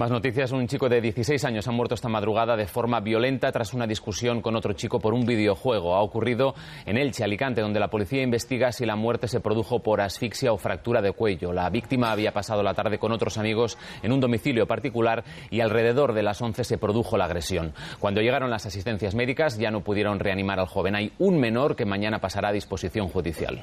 Más noticias. Un chico de 16 años ha muerto esta madrugada de forma violenta tras una discusión con otro chico por un videojuego. Ha ocurrido en Elche, Alicante, donde la policía investiga si la muerte se produjo por asfixia o fractura de cuello. La víctima había pasado la tarde con otros amigos en un domicilio particular y alrededor de las 11 se produjo la agresión. Cuando llegaron las asistencias médicas ya no pudieron reanimar al joven. Hay un menor que mañana pasará a disposición judicial.